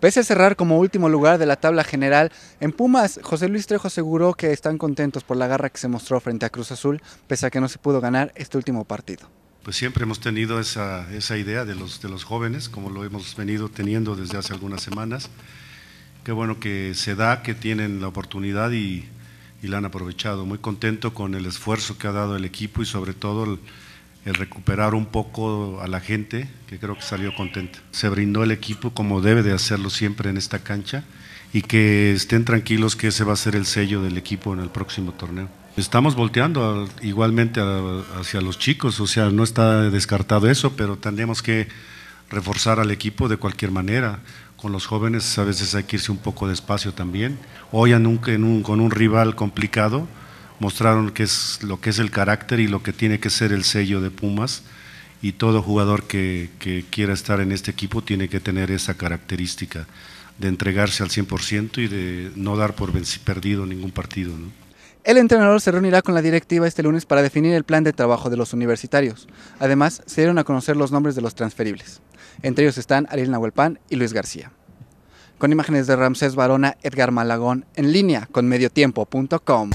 Pese a cerrar como último lugar de la tabla general, en Pumas, José Luis Trejo aseguró que están contentos por la garra que se mostró frente a Cruz Azul, pese a que no se pudo ganar este último partido. Pues siempre hemos tenido esa, idea de los, jóvenes, como lo hemos venido teniendo desde hace algunas semanas. Qué bueno que se da, que tienen la oportunidad y, y la han aprovechado. Muy contento con el esfuerzo que ha dado el equipo y sobre todo el, el recuperar un poco a la gente, que creo que salió contenta. Se brindó el equipo como debe de hacerlo siempre en esta cancha y que estén tranquilos que ese va a ser el sello del equipo en el próximo torneo. Estamos volteando igualmente hacia los chicos, o sea, no está descartado eso, pero tendremos que reforzar al equipo de cualquier manera. Con los jóvenes a veces hay que irse un poco despacio también. Hoy en en un, con un rival complicado, mostraron que es lo que es el carácter y lo que tiene que ser el sello de Pumas y todo jugador que, quiera estar en este equipo tiene que tener esa característica de entregarse al 100% y de no dar por perdido ningún partido. El entrenador se reunirá con la directiva este lunes para definir el plan de trabajo de los universitarios. Además, se dieron a conocer los nombres de los transferibles. Entre ellos están Ariel Nahuelpan y Luis García. Con imágenes de Ramsés Barona, Edgar Malagón, en línea con mediotiempo.com.